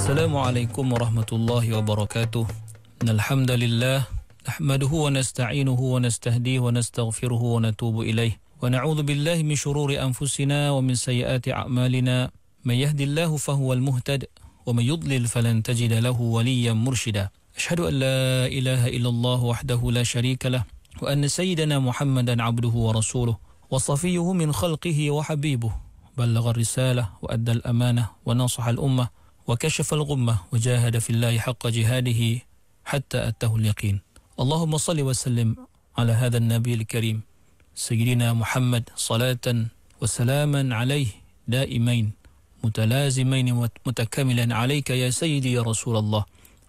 السلام عليكم ورحمة الله وبركاته إن الحمد لله نحمده ونستعينه ونستهديه ونستغفره ونتوب إليه ونعوذ بالله من شرور أنفسنا ومن سيئات أعمالنا من يهد الله فهو المهتد ومن يضلل فلن تجد له وليا مرشدا أشهد أن لا إله إلا الله وحده لا شريك له وأن سيدنا محمدا عبده ورسوله وصفيه من خلقه وحبيبه بلغ الرسالة وأدى الأمانة ونصح الأمة وكشف الغمة وجاهد في الله حق جهاده حتى أته اليقين اللهم صل وسلم على هذا النبي الكريم سيدنا محمد صلاة وسلاما عليه دائمين متلازمين متكاملا عليك يا سيدي يا رسول الله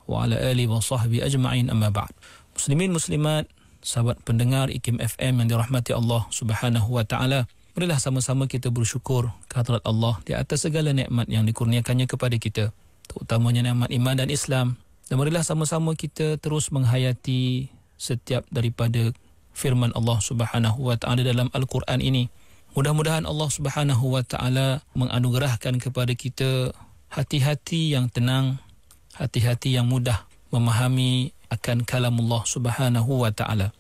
وعلى آله وصحبه أجمعين أما بعد مسلمين مسلمات sahabat pendengar IKIM FM yang dirahmati Allah Subhanahu wa taala. Marilah sama-sama kita bersyukur kehadrat Allah di atas segala nikmat yang dikurniakannya kepada kita. Terutamanya nikmat iman dan Islam. Dan marilah sama-sama kita terus menghayati setiap daripada firman Allah Subhanahu wa taala dalam al-Quran ini. Mudah-mudahan Allah Subhanahu wa taala menganugerahkan kepada kita hati-hati yang tenang, hati-hati yang mudah memahami akan kalam Allah Subhanahu wa taala.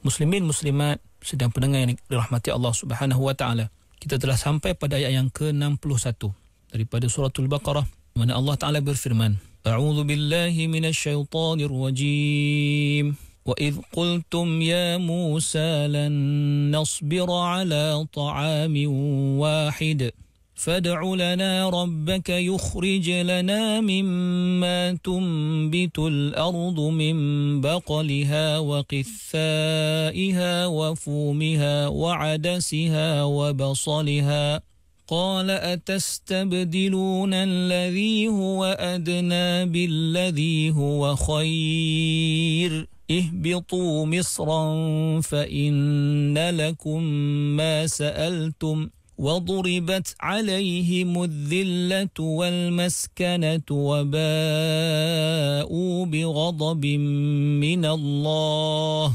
Muslimin muslimat sedang pendengar yang dirahmati Allah Subhanahu wa taala. Kita telah sampai pada ayat yang ke-61 daripada surah Al Baqarah mana Allah Taala berfirman, "A'udzu billahi minasyaitonir rajim." وَإِذْ قُلْتُمْ يَا مُوسَى لَن نَصْبِرَ عَلَى طَعَامٍ وَاحِدٍ فادع لنا ربك يخرج لنا مما تنبت الأرض من بقلها وقثائها وفومها وعدسها وبصلها قال أتستبدلون الذي هو أدنى بالذي هو خير اهبطوا مصرا فإن لكم ما سألتم وضربت عليهم الذلة والمسكنة وباءوا بغضب من الله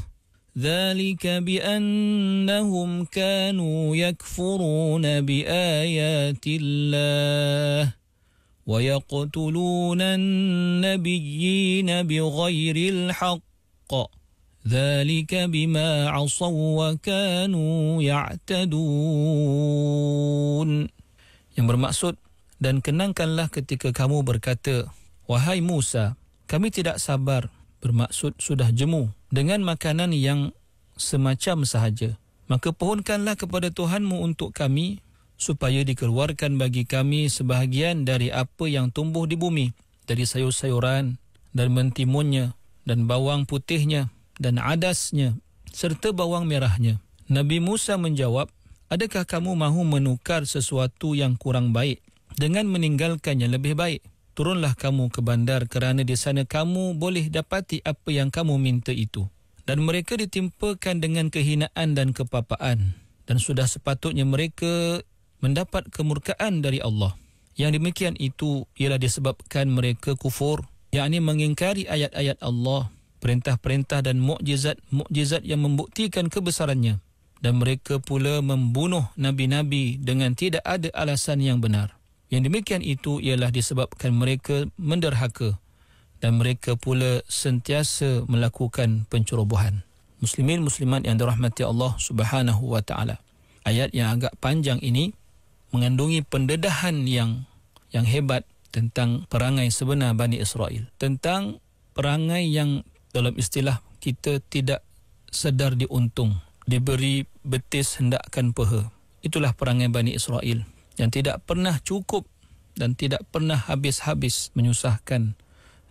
ذلك بأنهم كانوا يكفرون بآيات الله ويقتلون النبيين بغير الحق ذلك بما عصوا وكانوا يعتدون Yang bermaksud, dan kenangkanlah ketika kamu berkata, Wahai Musa, kami tidak sabar, bermaksud sudah jemu, dengan makanan yang semacam sahaja. Maka pohonkanlah kepada Tuhanmu untuk kami, supaya dikeluarkan bagi kami sebahagian dari apa yang tumbuh di bumi, dari sayur-sayuran, dan mentimunnya, dan bawang putihnya, dan adasnya serta bawang merahnya. Nabi Musa menjawab, Adakah kamu mahu menukar sesuatu yang kurang baik dengan meninggalkannya lebih baik? Turunlah kamu ke bandar kerana di sana kamu boleh dapati apa yang kamu minta itu. Dan mereka ditimpakan dengan kehinaan dan kepapaan. Dan sudah sepatutnya mereka mendapat kemurkaan dari Allah. Yang demikian itu ialah disebabkan mereka kufur, yakni mengingkari ayat-ayat Allah perintah-perintah dan mukjizat-mukjizat yang membuktikan kebesarannya dan mereka pula membunuh nabi-nabi dengan tidak ada alasan yang benar. Yang demikian itu ialah disebabkan mereka menderhaka dan mereka pula sentiasa melakukan pencerobohan. Muslimin muslimat yang dirahmati Allah Subhanahu wa taala. Ayat yang agak panjang ini mengandungi pendedahan yang yang hebat tentang perangai sebenar Bani Israel. Tentang perangai yang dalam istilah kita tidak sedar diuntung diberi betis hendakkan peha itulah perangai Bani Israel yang tidak pernah cukup dan tidak pernah habis-habis menyusahkan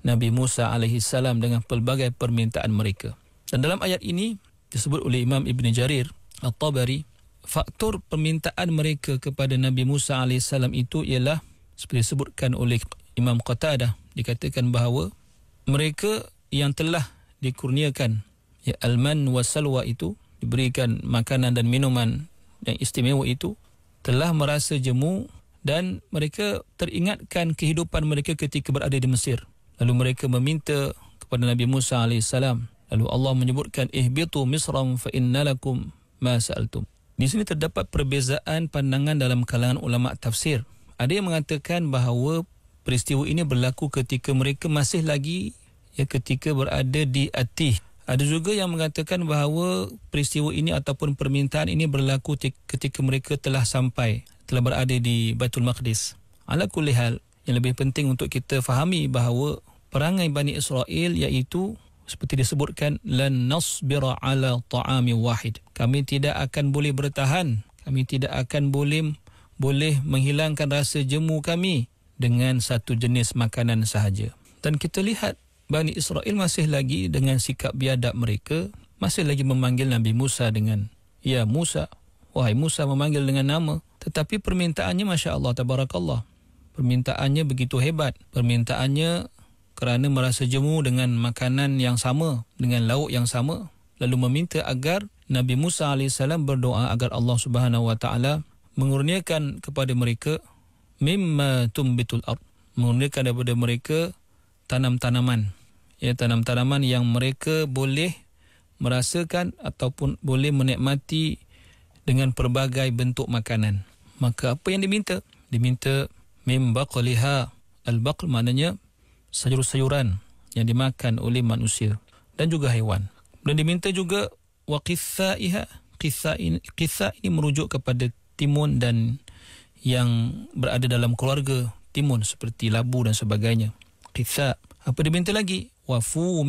Nabi Musa alaihi dengan pelbagai permintaan mereka dan dalam ayat ini disebut oleh Imam Ibn Jarir al tabari faktor permintaan mereka kepada Nabi Musa alaihi itu ialah seperti disebutkan oleh Imam Qatadah dikatakan bahawa mereka yang telah dikurniakan ya alman wa salwa itu diberikan makanan dan minuman yang istimewa itu telah merasa jemu dan mereka teringatkan kehidupan mereka ketika berada di Mesir lalu mereka meminta kepada Nabi Musa AS lalu Allah menyebutkan ihbitu misram fa innalakum ma sa'altum di sini terdapat perbezaan pandangan dalam kalangan ulama tafsir ada yang mengatakan bahawa peristiwa ini berlaku ketika mereka masih lagi ya, ketika berada di Atih. Ada juga yang mengatakan bahawa peristiwa ini ataupun permintaan ini berlaku ketika mereka telah sampai, telah berada di Batul Maqdis. Ala kulihal, yang lebih penting untuk kita fahami bahawa perangai Bani Israel iaitu seperti disebutkan lan nasbira ala ta'ami wahid. Kami tidak akan boleh bertahan, kami tidak akan boleh boleh menghilangkan rasa jemu kami dengan satu jenis makanan sahaja. Dan kita lihat Bani Israel masih lagi dengan sikap biadab mereka, masih lagi memanggil Nabi Musa dengan, Ya Musa, wahai Musa memanggil dengan nama. Tetapi permintaannya Masya Allah Tabarakallah. Permintaannya begitu hebat. Permintaannya kerana merasa jemu dengan makanan yang sama, dengan lauk yang sama. Lalu meminta agar Nabi Musa AS berdoa agar Allah Subhanahu mengurniakan kepada mereka mimma tumbitul ard. Mengurniakan kepada mereka tanam-tanaman ya tanam-tanaman yang mereka boleh merasakan ataupun boleh menikmati dengan pelbagai bentuk makanan. Maka apa yang diminta? Diminta mim baqliha al-baql maknanya sayur-sayuran yang dimakan oleh manusia dan juga haiwan. Dan diminta juga wa qithaiha. Qitha ini, qitha ini merujuk kepada timun dan yang berada dalam keluarga timun seperti labu dan sebagainya. Qitha' apa dia minta lagi wafu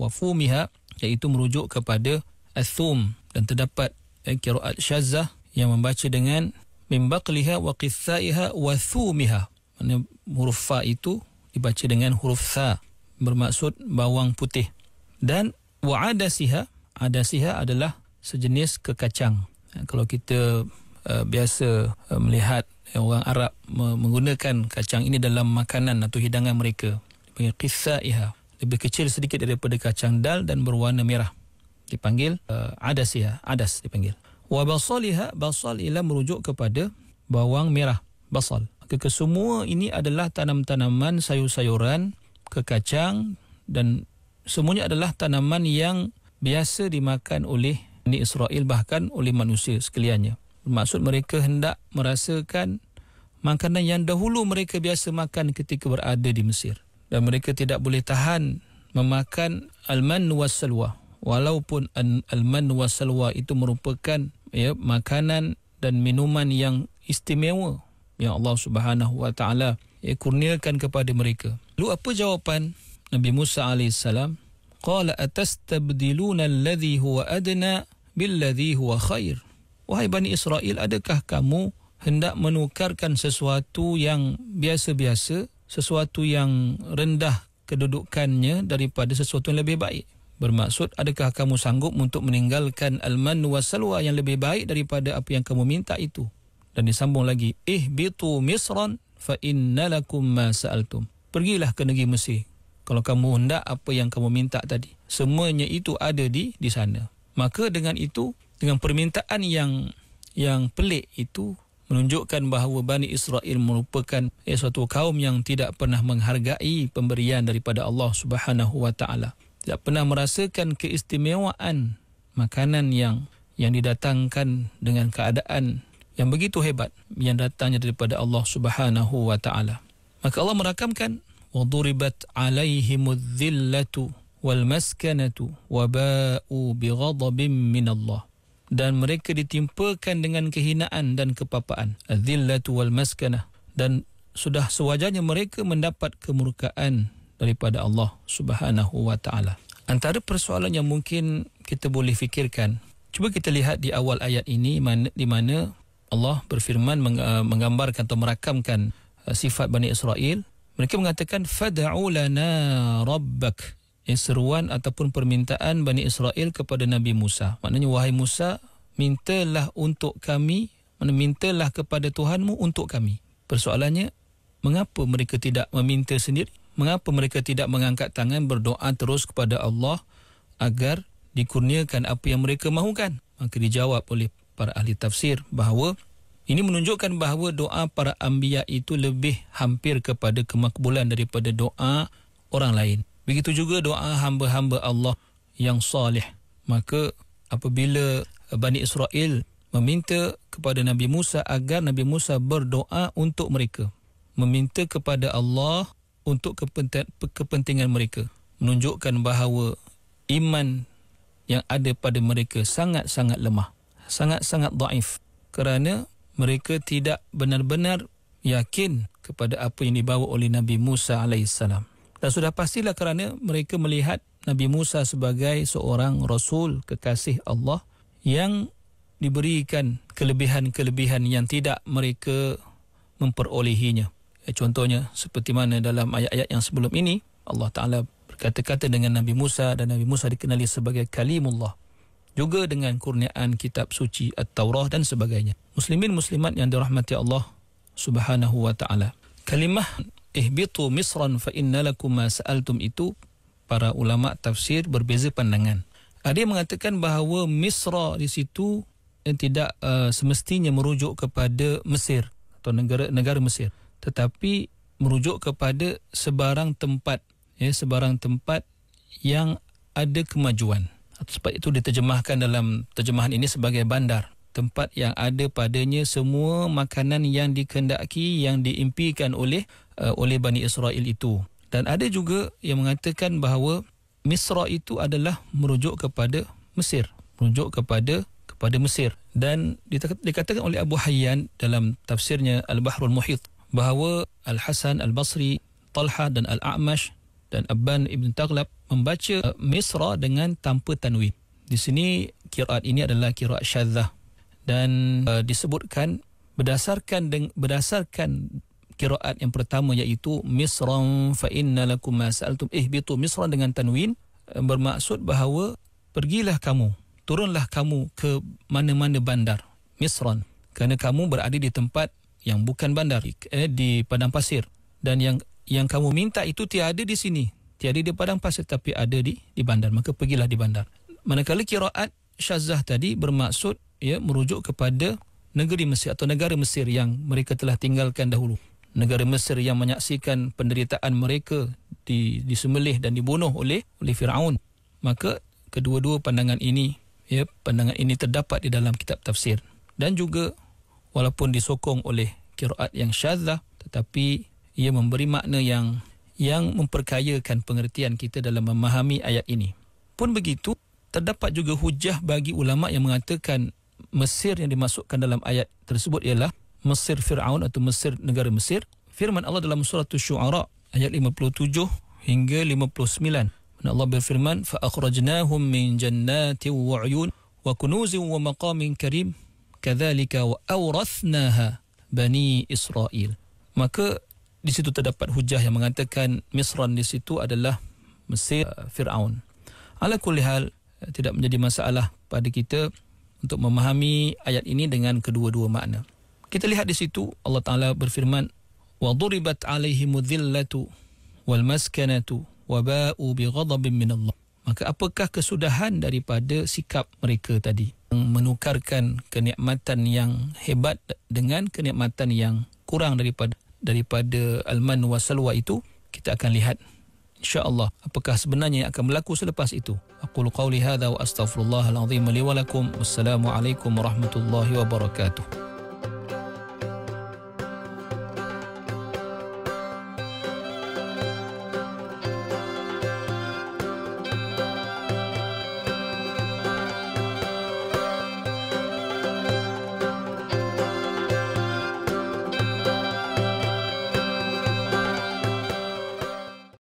wafumiha iaitu merujuk kepada athum dan terdapat eh, kiraat syazah yang membaca dengan mimbaqliha wa qithaiha wa thumiha mana huruf fa itu dibaca dengan huruf sa bermaksud bawang putih dan wa adasiha adasiha adalah sejenis kekacang eh, kalau kita uh, biasa uh, melihat orang Arab menggunakan kacang ini dalam makanan atau hidangan mereka qithaiha lebih kecil sedikit daripada kacang dal dan berwarna merah dipanggil uh, adasiha ya, adas dipanggil wa basaliha basal ila merujuk kepada bawang merah basal maka semua ini adalah tanam-tanaman sayur-sayuran kekacang dan semuanya adalah tanaman yang biasa dimakan oleh Bani Israel bahkan oleh manusia sekaliannya. Maksud mereka hendak merasakan makanan yang dahulu mereka biasa makan ketika berada di Mesir dan mereka tidak boleh tahan memakan al-man wa salwa walaupun al-man wa salwa itu merupakan ya makanan dan minuman yang istimewa yang Allah Subhanahu wa taala ya, kurniakan kepada mereka. Lalu apa jawapan Nabi Musa alaihissalam? Qala atastabdiluna alladhi huwa adna bil billadhi huwa khair. Wahai Bani Israel, adakah kamu hendak menukarkan sesuatu yang biasa-biasa sesuatu yang rendah kedudukannya daripada sesuatu yang lebih baik. Bermaksud adakah kamu sanggup untuk meninggalkan al wa salwa yang lebih baik daripada apa yang kamu minta itu? Dan disambung lagi, "Eh bitu Misran fa innalakum ma sa'altum." Pergilah ke negeri Mesir kalau kamu hendak apa yang kamu minta tadi. Semuanya itu ada di di sana. Maka dengan itu, dengan permintaan yang yang pelik itu, menunjukkan bahawa Bani Israel merupakan eh, suatu kaum yang tidak pernah menghargai pemberian daripada Allah Subhanahu wa taala. Tidak pernah merasakan keistimewaan makanan yang yang didatangkan dengan keadaan yang begitu hebat yang datangnya daripada Allah Subhanahu wa taala. Maka Allah merakamkan وضربت عليهم الذلة والمسكنة وباءوا بغضب من الله dan mereka ditimpakan dengan kehinaan dan kepapaan azillatu wal maskana. dan sudah sewajarnya mereka mendapat kemurkaan daripada Allah Subhanahu wa taala antara persoalan yang mungkin kita boleh fikirkan cuba kita lihat di awal ayat ini di mana Allah berfirman eh, menggambarkan atau merakamkan eh, sifat Bani Israel mereka mengatakan fad'u lana rabbak seruan ataupun permintaan Bani Israel kepada Nabi Musa. Maknanya, wahai Musa, mintalah untuk kami, mintalah kepada Tuhanmu untuk kami. Persoalannya, mengapa mereka tidak meminta sendiri? Mengapa mereka tidak mengangkat tangan berdoa terus kepada Allah agar dikurniakan apa yang mereka mahukan? Maka dijawab oleh para ahli tafsir bahawa ini menunjukkan bahawa doa para ambiya itu lebih hampir kepada kemakbulan daripada doa orang lain. Begitu juga doa hamba-hamba Allah yang salih. Maka apabila Bani Israel meminta kepada Nabi Musa agar Nabi Musa berdoa untuk mereka. Meminta kepada Allah untuk kepentingan mereka. Menunjukkan bahawa iman yang ada pada mereka sangat-sangat lemah. Sangat-sangat daif. Kerana mereka tidak benar-benar yakin kepada apa yang dibawa oleh Nabi Musa alaihissalam. Dan sudah pastilah kerana mereka melihat Nabi Musa sebagai seorang rasul kekasih Allah yang diberikan kelebihan-kelebihan yang tidak mereka memperolehinya. Eh, contohnya seperti mana dalam ayat-ayat yang sebelum ini Allah Taala berkata-kata dengan Nabi Musa dan Nabi Musa dikenali sebagai kalimullah juga dengan kurniaan kitab suci At-Taurah dan sebagainya. Muslimin muslimat yang dirahmati Allah Subhanahu wa taala. Kalimah ihbitu misran fa innalakum ma sa'altum itu para ulama tafsir berbeza pandangan ada yang mengatakan bahawa misra di situ yang eh, tidak uh, semestinya merujuk kepada Mesir atau negara negara Mesir tetapi merujuk kepada sebarang tempat ya sebarang tempat yang ada kemajuan sebab itu diterjemahkan dalam terjemahan ini sebagai bandar tempat yang ada padanya semua makanan yang dikendaki yang diimpikan oleh uh, oleh Bani Israel itu. Dan ada juga yang mengatakan bahawa Misra itu adalah merujuk kepada Mesir, merujuk kepada kepada Mesir. Dan dikatakan oleh Abu Hayyan dalam tafsirnya Al-Bahrul Muhyid bahawa Al-Hasan Al-Basri, Talha dan Al-A'mash dan Abban Ibn Taglab membaca uh, Misra dengan tanpa tanwin. Di sini kiraat ini adalah kiraat syadzah dan uh, disebutkan berdasarkan berdasarkan qiraat yang pertama iaitu misran fa inna lakum ma saaltum ihbitu eh, misran dengan tanwin eh, bermaksud bahawa pergilah kamu turunlah kamu ke mana-mana bandar misran kerana kamu berada di tempat yang bukan bandar eh, di padang pasir dan yang yang kamu minta itu tiada di sini tiada di padang pasir tapi ada di di bandar maka pergilah di bandar manakala qiraat syazah tadi bermaksud ya merujuk kepada negeri Mesir atau negara Mesir yang mereka telah tinggalkan dahulu negara Mesir yang menyaksikan penderitaan mereka di disembelih dan dibunuh oleh oleh Firaun maka kedua-dua pandangan ini ya pandangan ini terdapat di dalam kitab tafsir dan juga walaupun disokong oleh kiraat yang syadzah tetapi ia memberi makna yang yang memperkayakan pengertian kita dalam memahami ayat ini pun begitu terdapat juga hujah bagi ulama yang mengatakan Mesir yang dimasukkan dalam ayat tersebut ialah Mesir Fir'aun atau Mesir negara Mesir. Firman Allah dalam surah Syuara ayat 57 hingga 59. Dan Allah berfirman, فَأَخْرَجْنَاهُمْ مِنْ جَنَّاتِ وَعْيُونَ وَكُنُوزِ وَمَقَامٍ كَرِيمٍ كَذَلِكَ وَأَوْرَثْنَاهَا بَنِي إِسْرَائِيلَ Maka di situ terdapat hujah yang mengatakan Misran di situ adalah Mesir uh, Fir'aun. Ala kulli tidak menjadi masalah pada kita untuk memahami ayat ini dengan kedua-dua makna. Kita lihat di situ Allah Taala berfirman wa duribat alaihimudzillatu wal maskanatu wabau bighadabin min Allah. Maka apakah kesudahan daripada sikap mereka tadi yang menukarkan kenikmatan yang hebat dengan kenikmatan yang kurang daripada daripada alman wasalwa itu kita akan lihat insyaallah apakah sebenarnya yang akan berlaku selepas itu aku qauli hadza wa astaghfirullahal azim li wa lakum wassalamu alaikum warahmatullahi wabarakatuh